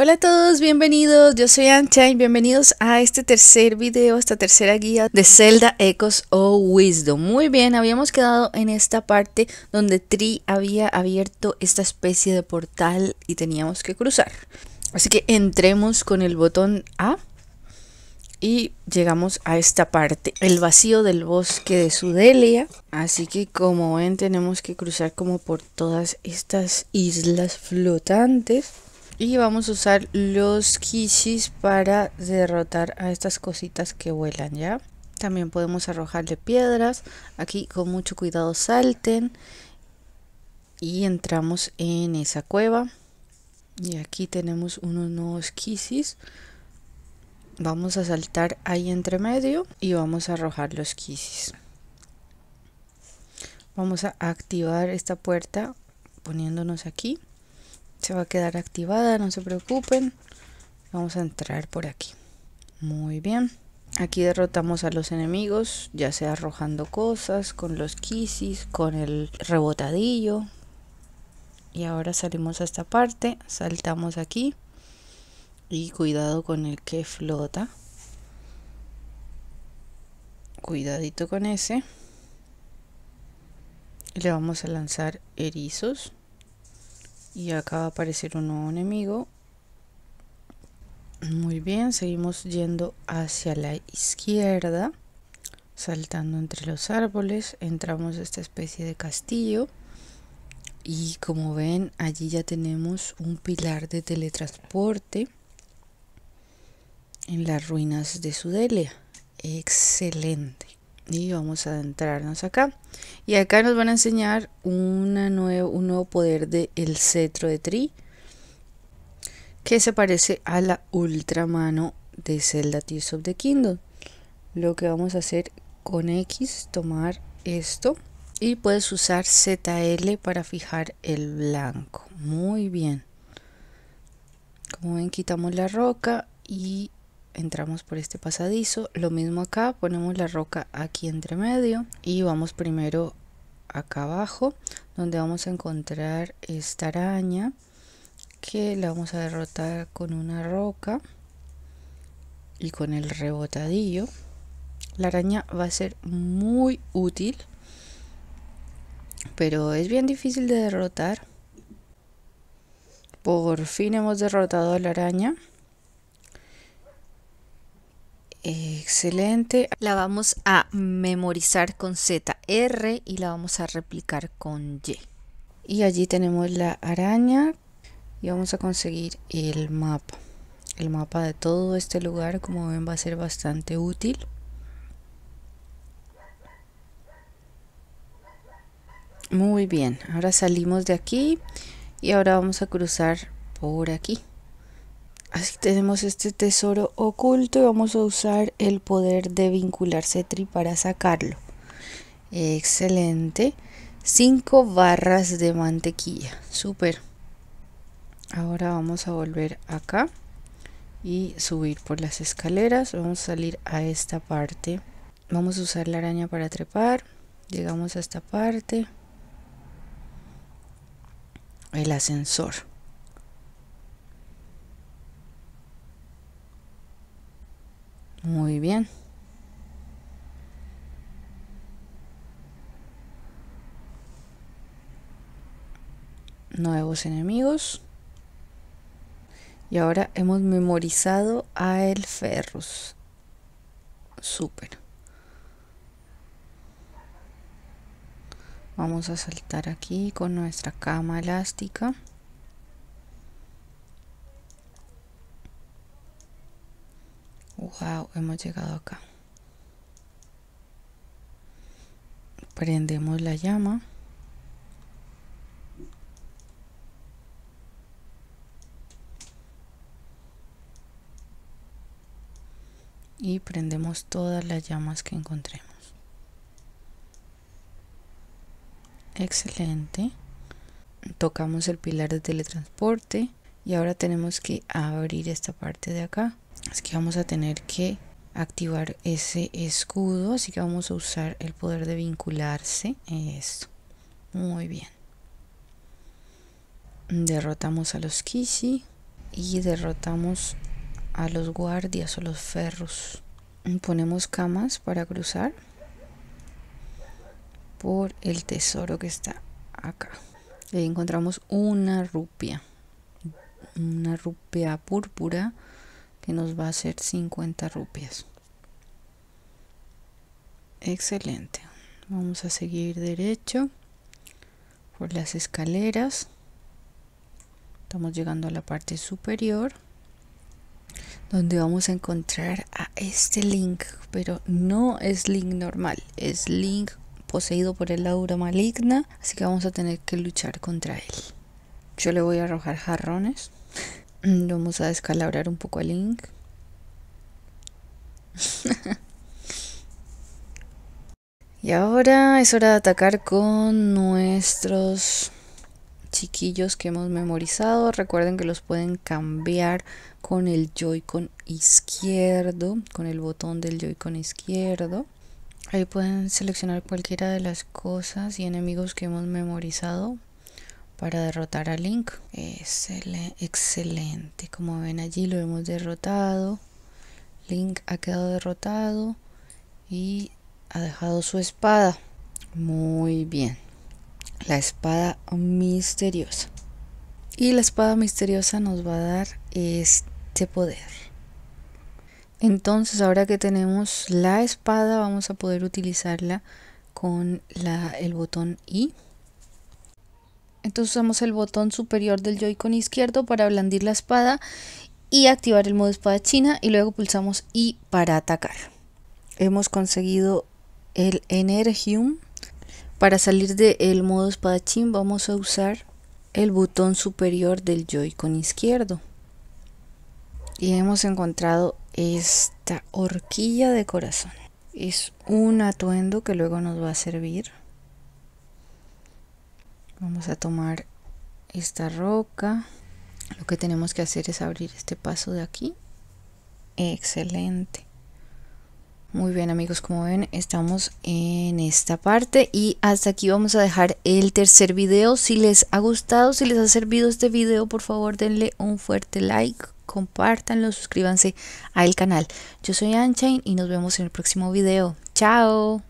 Hola a todos, bienvenidos. Yo soy Ancha y bienvenidos a este tercer video, esta tercera guía de Zelda Echoes of Wisdom. Muy bien, habíamos quedado en esta parte donde Tree había abierto esta especie de portal y teníamos que cruzar. Así que entremos con el botón A y llegamos a esta parte, el vacío del bosque de Sudelia. Así que como ven tenemos que cruzar como por todas estas islas flotantes. Y vamos a usar los quisis para derrotar a estas cositas que vuelan, ¿ya? También podemos arrojarle piedras. Aquí con mucho cuidado salten. Y entramos en esa cueva. Y aquí tenemos unos nuevos quisis. Vamos a saltar ahí entre medio y vamos a arrojar los quisis. Vamos a activar esta puerta poniéndonos aquí se va a quedar activada, no se preocupen. Vamos a entrar por aquí. Muy bien. Aquí derrotamos a los enemigos, ya sea arrojando cosas, con los kisis, con el rebotadillo. Y ahora salimos a esta parte, saltamos aquí. Y cuidado con el que flota. Cuidadito con ese. Le vamos a lanzar erizos y acá va a aparecer un nuevo enemigo muy bien seguimos yendo hacia la izquierda saltando entre los árboles entramos a esta especie de castillo y como ven allí ya tenemos un pilar de teletransporte en las ruinas de Sudelia excelente y vamos a adentrarnos acá y acá nos van a enseñar un nuevo poder del el cetro de Tri que se parece a la ultramano de Zelda Tears of the Kingdom lo que vamos a hacer con X tomar esto y puedes usar ZL para fijar el blanco muy bien como ven quitamos la roca y entramos por este pasadizo. Lo mismo acá, ponemos la roca aquí entre medio y vamos primero acá abajo donde vamos a encontrar esta araña que la vamos a derrotar con una roca y con el rebotadillo. La araña va a ser muy útil, pero es bien difícil de derrotar. Por fin hemos derrotado a la araña. Excelente. La vamos a memorizar con ZR y la vamos a replicar con Y. Y allí tenemos la araña y vamos a conseguir el mapa. El mapa de todo este lugar, como ven, va a ser bastante útil. Muy bien, ahora salimos de aquí y ahora vamos a cruzar por aquí. Así tenemos este tesoro oculto y vamos a usar el poder de vincular Cetri para sacarlo. Excelente. 5 barras de mantequilla. Súper. Ahora vamos a volver acá y subir por las escaleras. Vamos a salir a esta parte. Vamos a usar la araña para trepar. Llegamos a esta parte. El ascensor. Muy bien. Nuevos enemigos. Y ahora hemos memorizado a el Ferrus. Súper. Vamos a saltar aquí con nuestra cama elástica. Wow, hemos llegado acá. Prendemos la llama. y prendemos todas las llamas que encontremos. Excelente. Tocamos el pilar de teletransporte y ahora tenemos que abrir esta parte de acá. Así que vamos a tener que activar ese escudo. Así que vamos a usar el poder de vincularse. Esto. Muy bien. Derrotamos a los Kishi. Y derrotamos a los guardias o los ferros. Ponemos camas para cruzar por el tesoro que está acá. Ahí encontramos una rupia. Una rupia púrpura que nos va a hacer 50 rupias. Excelente. Vamos a seguir derecho por las escaleras. Estamos llegando a la parte superior donde vamos a encontrar a este link, pero no es link normal, es link poseído por el aura maligna, así que vamos a tener que luchar contra él. Yo le voy a arrojar jarrones Mm, vamos a descalabrar un poco al Link. y ahora es hora de atacar con nuestros chiquillos que hemos memorizado. Recuerden que los pueden cambiar con el Joy-Con izquierdo, con el botón del Joy-Con izquierdo. Ahí pueden seleccionar cualquiera de las cosas y enemigos que hemos memorizado para derrotar a Link. excelente. Como ven allí lo hemos derrotado. Link ha quedado derrotado y ha dejado su espada. Muy bien. La espada misteriosa. Y la espada misteriosa nos va a dar este poder. Entonces ahora que tenemos la espada vamos a poder utilizarla con el botón I entonces usamos el botón superior del Joy-Con izquierdo para blandir la espada y activar el modo espada china y luego pulsamos I para atacar. Hemos conseguido el Energium. Para salir del modo china vamos a usar el botón superior del Joy-Con izquierdo. Y hemos encontrado esta horquilla de corazón. Es un atuendo que luego nos va a servir vamos a tomar esta roca lo que tenemos que hacer es abrir este paso de aquí excelente muy bien amigos, como ven estamos en esta parte y hasta aquí vamos a dejar el tercer video. Si les ha gustado, si les ha servido este video, por favor denle un fuerte like, compártanlo, suscríbanse al canal. Yo soy Anchain y nos vemos en el próximo video. ¡Chao!